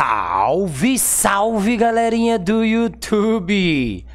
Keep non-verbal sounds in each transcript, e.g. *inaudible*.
Salve, salve galerinha do YouTube!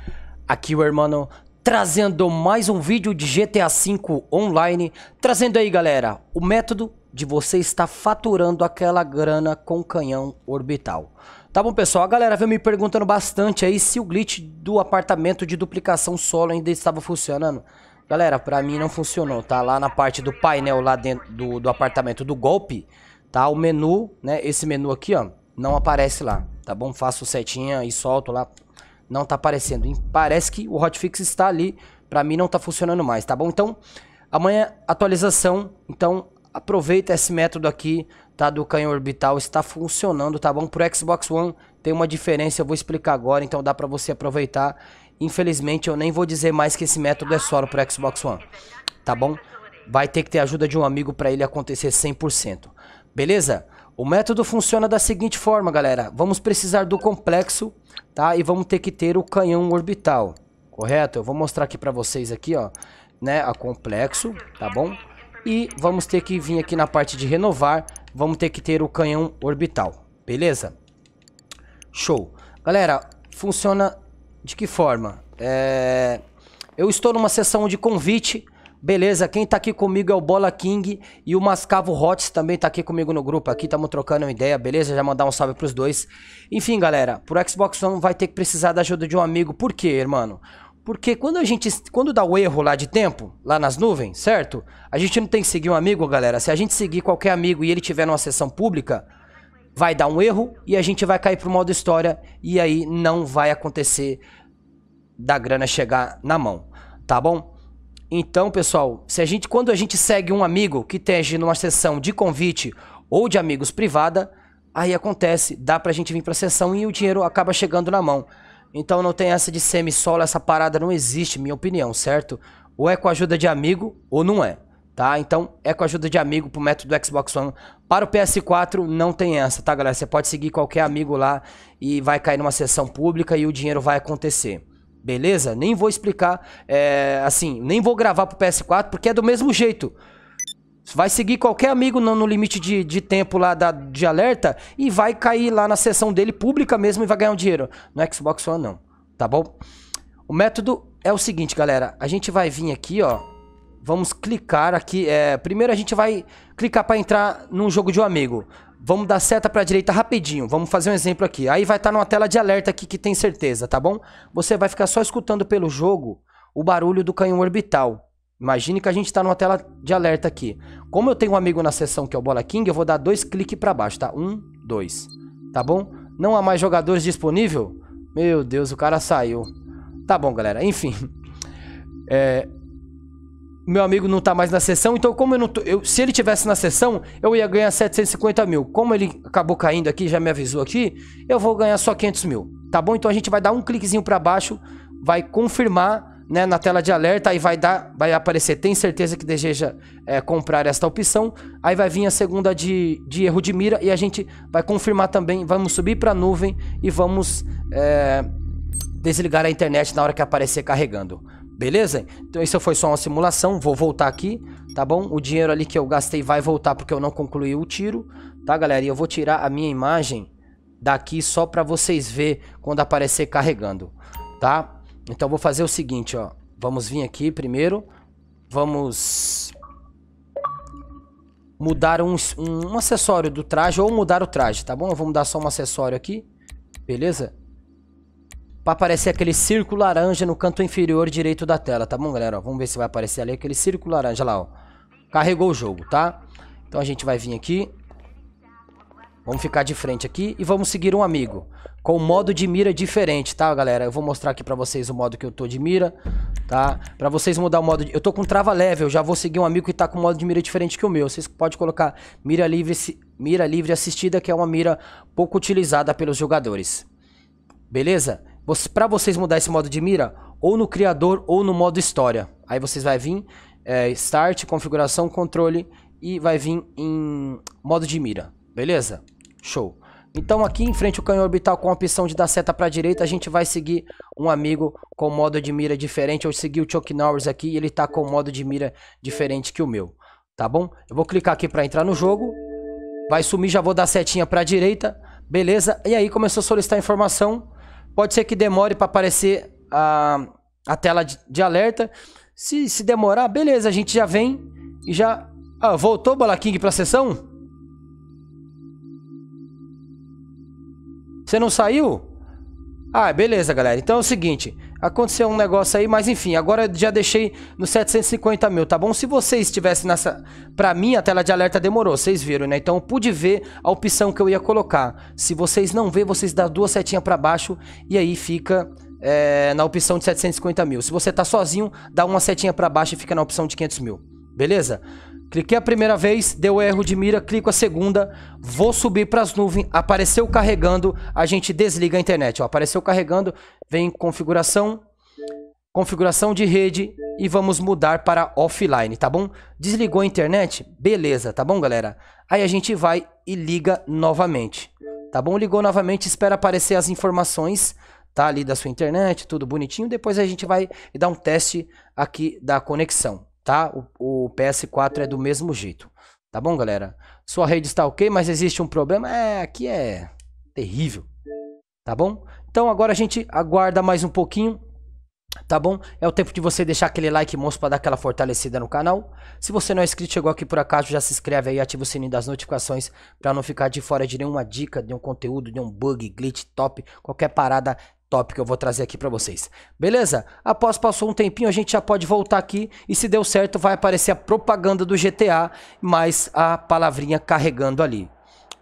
Aqui o irmão trazendo mais um vídeo de GTA V Online, trazendo aí galera, o método de você estar faturando aquela grana com canhão orbital. Tá bom, pessoal? A galera veio me perguntando bastante aí se o glitch do apartamento de duplicação solo ainda estava funcionando. Galera, pra mim não funcionou, tá? Lá na parte do painel lá dentro do, do apartamento do golpe, tá? O menu, né? Esse menu aqui, ó não aparece lá, tá bom? Faço setinha e solto lá, não tá aparecendo. E parece que o hotfix está ali, pra mim não tá funcionando mais, tá bom? Então, amanhã atualização, então aproveita esse método aqui, tá? Do canhão orbital, está funcionando, tá bom? Pro Xbox One tem uma diferença, eu vou explicar agora, então dá pra você aproveitar. Infelizmente eu nem vou dizer mais que esse método é só pro Xbox One, tá bom? Vai ter que ter ajuda de um amigo para ele acontecer 100%. Beleza? O método funciona da seguinte forma, galera. Vamos precisar do complexo, tá? E vamos ter que ter o canhão orbital, correto? Eu vou mostrar aqui pra vocês aqui, ó, né? A complexo, tá bom? E vamos ter que vir aqui na parte de renovar, vamos ter que ter o canhão orbital, beleza? Show. Galera, funciona de que forma? É... Eu estou numa sessão de convite, Beleza, quem tá aqui comigo é o Bola King e o Mascavo Hots também tá aqui comigo no grupo. Aqui estamos trocando uma ideia, beleza? Já mandar um salve pros dois. Enfim, galera, pro Xbox One vai ter que precisar da ajuda de um amigo. Por quê, irmão? Porque quando a gente. Quando dá o erro lá de tempo, lá nas nuvens, certo? A gente não tem que seguir um amigo, galera. Se a gente seguir qualquer amigo e ele tiver numa sessão pública, vai dar um erro e a gente vai cair pro modo história e aí não vai acontecer da grana chegar na mão, tá bom? Então, pessoal, se a gente, quando a gente segue um amigo que esteja numa sessão de convite ou de amigos privada, aí acontece, dá pra gente vir pra sessão e o dinheiro acaba chegando na mão. Então não tem essa de semi-solo, essa parada não existe, minha opinião, certo? Ou é com a ajuda de amigo ou não é, tá? Então é com a ajuda de amigo pro método Xbox One. Para o PS4 não tem essa, tá, galera? Você pode seguir qualquer amigo lá e vai cair numa sessão pública e o dinheiro vai acontecer. Beleza? Nem vou explicar, é, assim, nem vou gravar pro PS4, porque é do mesmo jeito. Vai seguir qualquer amigo no, no limite de, de, tempo lá da, de alerta e vai cair lá na sessão dele, pública mesmo, e vai ganhar um dinheiro. No Xbox One não, tá bom? O método é o seguinte, galera. A gente vai vir aqui, ó. Vamos clicar aqui. É, primeiro a gente vai clicar para entrar num jogo de um amigo. Vamos dar seta para a direita rapidinho. Vamos fazer um exemplo aqui. Aí vai estar tá numa tela de alerta aqui que tem certeza, tá bom? Você vai ficar só escutando pelo jogo o barulho do canhão orbital. Imagine que a gente está numa tela de alerta aqui. Como eu tenho um amigo na sessão que é o Bola King, eu vou dar dois cliques para baixo, tá? Um, dois, tá bom? Não há mais jogadores disponível? Meu Deus, o cara saiu. Tá bom, galera. Enfim, *laughs* é, meu amigo não tá mais na sessão, então como eu não tô, eu, se ele tivesse na sessão, eu ia ganhar 750 mil. Como ele acabou caindo aqui, já me avisou aqui, eu vou ganhar só 500 mil, tá bom? Então a gente vai dar um cliquezinho para baixo, vai confirmar, né, na tela de alerta, aí vai dar, vai aparecer, tem certeza que deseja é, comprar esta opção, aí vai vir a segunda de, de erro de mira e a gente vai confirmar também, vamos subir para a nuvem e vamos é, desligar a internet na hora que aparecer carregando. Beleza? Então isso foi só uma simulação, vou voltar aqui, tá bom? O dinheiro ali que eu gastei vai voltar porque eu não concluí o tiro, tá galera? E eu vou tirar a minha imagem daqui só para vocês ver quando aparecer carregando, tá? Então vou fazer o seguinte, ó. Vamos vir aqui primeiro, vamos mudar um, um acessório do traje ou mudar o traje, tá bom? Eu vou mudar só um acessório aqui, beleza? Pra aparecer aquele círculo laranja no canto inferior direito da tela, tá bom, galera? vamos ver se vai aparecer ali aquele círculo laranja lá, ó. Carregou o jogo, tá? Então a gente vai vir aqui. Vamos ficar de frente aqui e vamos seguir um amigo. Com modo de mira diferente, tá, galera? Eu vou mostrar aqui pra vocês o modo que eu tô de mira, tá? Pra vocês mudar o modo... De... Eu tô com trava leve, eu já vou seguir um amigo que tá com modo de mira diferente que o meu. Vocês podem colocar mira livre, mira livre assistida, que é uma mira pouco utilizada pelos jogadores. Beleza? para vocês mudar esse modo de mira, ou no criador ou no modo história. Aí vocês vai vir é, Start, configuração, controle e vai vir em modo de mira, beleza? Show. Então aqui em frente o canhão orbital com a opção de dar seta para direita, a gente vai seguir um amigo com modo de mira diferente. Eu segui o Chuck Norris aqui e ele tá com modo de mira diferente que o meu, tá bom? Eu vou clicar aqui para entrar no jogo, vai sumir, já vou dar setinha para direita, beleza? E aí começou a solicitar informação, Pode ser que demore para aparecer a, a tela de, de, alerta. Se, se demorar, beleza, a gente já vem e já... Ah, voltou Bola King pra sessão? Você não saiu? Ah, beleza, galera. Então é o seguinte, Aconteceu um negócio aí, mas enfim, agora já deixei no 750 mil, tá bom? Se você estivesse nessa... Pra mim, a tela de alerta demorou, vocês viram, né? Então eu pude ver a opção que eu ia colocar. Se vocês não vê, vocês dão duas setinhas pra baixo e aí fica... É, na opção de 750 mil. Se você tá sozinho, dá uma setinha para baixo e fica na opção de 500 mil. Beleza? Cliquei a primeira vez, deu erro de mira, clico a segunda, vou subir para as nuvens, apareceu carregando, a gente desliga a internet. Ó, apareceu carregando, vem configuração, configuração de rede e vamos mudar para offline, tá bom? Desligou a internet? Beleza, tá bom, galera? Aí a gente vai e liga novamente, tá bom? Ligou novamente, espera aparecer as informações, tá? Ali da sua internet, tudo bonitinho. Depois a gente vai e dá um teste aqui da conexão tá? O, o, PS4 é do mesmo jeito. Tá bom, galera? Sua rede está ok, mas existe um problema. É, aqui é terrível. Tá bom? Então agora a gente aguarda mais um pouquinho. Tá bom? É o tempo de você deixar aquele like monstro para dar aquela fortalecida no canal. Se você não é inscrito, chegou aqui por acaso, já se inscreve aí, ativa o sininho das notificações para não ficar de fora de nenhuma dica, de um conteúdo, de um bug, glitch, top, qualquer parada top que eu vou trazer aqui para vocês. Beleza? Após passou um tempinho, a gente já pode voltar aqui e se deu certo, vai aparecer a propaganda do GTA mais a palavrinha carregando ali.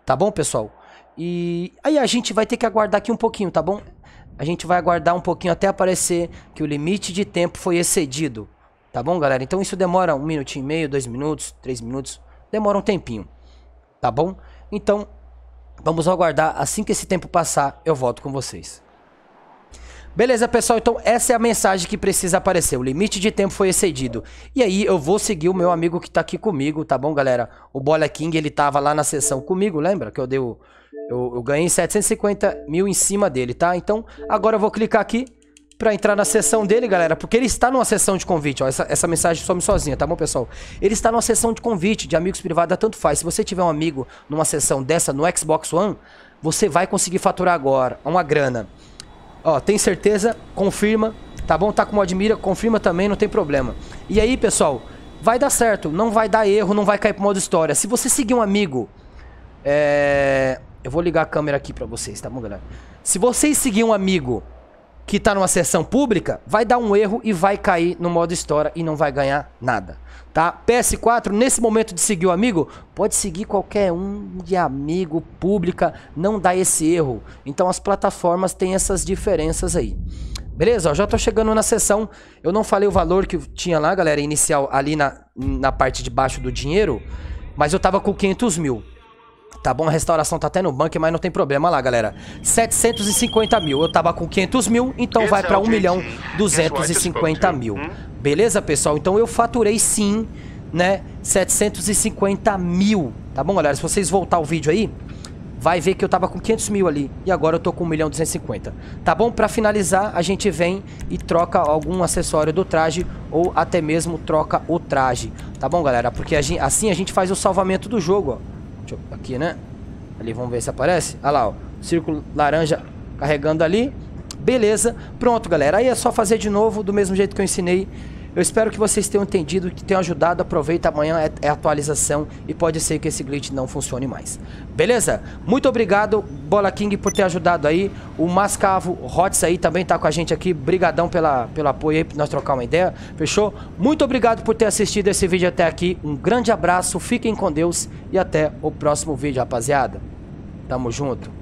Tá bom, pessoal? E aí a gente vai ter que aguardar aqui um pouquinho, tá bom? A gente vai aguardar um pouquinho até aparecer que o limite de tempo foi excedido. Tá bom, galera? Então isso demora um minutinho e meio, dois minutos, três minutos. Demora um tempinho. Tá bom? Então, vamos aguardar. Assim que esse tempo passar, eu volto com vocês. Beleza, pessoal, então essa é a mensagem que precisa aparecer. O limite de tempo foi excedido. E aí eu vou seguir o meu amigo que tá aqui comigo, tá bom, galera? O Bola King, ele tava lá na sessão comigo, lembra? Que eu dei o... Eu, eu ganhei 750 mil em cima dele, tá? Então agora eu vou clicar aqui para entrar na sessão dele, galera, porque ele está numa sessão de convite, ó, essa, essa mensagem some sozinha, tá bom, pessoal? Ele está numa sessão de convite, de amigos privados, tanto faz. Se você tiver um amigo numa sessão dessa no Xbox One, você vai conseguir faturar agora uma grana. Ó, tem certeza? Confirma. Tá bom? Tá com mod mira? Confirma também, não tem problema. E aí, pessoal, vai dar certo. Não vai dar erro, não vai cair pro modo história. Se você seguir um amigo... É... Eu vou ligar a câmera aqui pra vocês, tá bom, galera? Se vocês seguir um amigo que está numa sessão pública, vai dar um erro e vai cair no modo história e não vai ganhar nada. Tá? PS4, nesse momento de seguir o amigo, pode seguir qualquer um de amigo pública, não dá esse erro. Então as plataformas têm essas diferenças aí. Beleza? já estou chegando na sessão. Eu não falei o valor que tinha lá, galera, inicial ali na, na parte de baixo do dinheiro, mas eu estava com 500 mil. Tá bom, a restauração tá até no banco, mas não tem problema lá, galera. 750 mil. Eu tava com 500 mil, então vai é pra 1 milhão 250 mil. Uhum. Beleza, pessoal? Então eu faturei sim, né? 750 mil. Tá bom, galera? Se vocês voltar o vídeo aí, vai ver que eu tava com 500 mil ali e agora eu tô com 1 milhão 250. Tá bom? Pra finalizar, a gente vem e troca algum acessório do traje ou até mesmo troca o traje. Tá bom, galera? Porque assim a gente faz o salvamento do jogo, ó eu, aqui, né? Ali, vamos ver se aparece. Olha lá, ó. Círculo laranja carregando ali. Beleza. Pronto, galera. Aí é só fazer de novo do mesmo jeito que eu ensinei eu espero que vocês tenham entendido, que tenham ajudado. Aproveita, amanhã é, é atualização e pode ser que esse glitch não funcione mais. Beleza? Muito obrigado, Bola King, por ter ajudado aí. O Mascavo Hots aí também tá com a gente aqui. Brigadão pela, pelo apoio aí, pra nós trocar uma ideia. Fechou? Muito obrigado por ter assistido esse vídeo até aqui. Um grande abraço, fiquem com Deus e até o próximo vídeo, rapaziada. Tamo junto.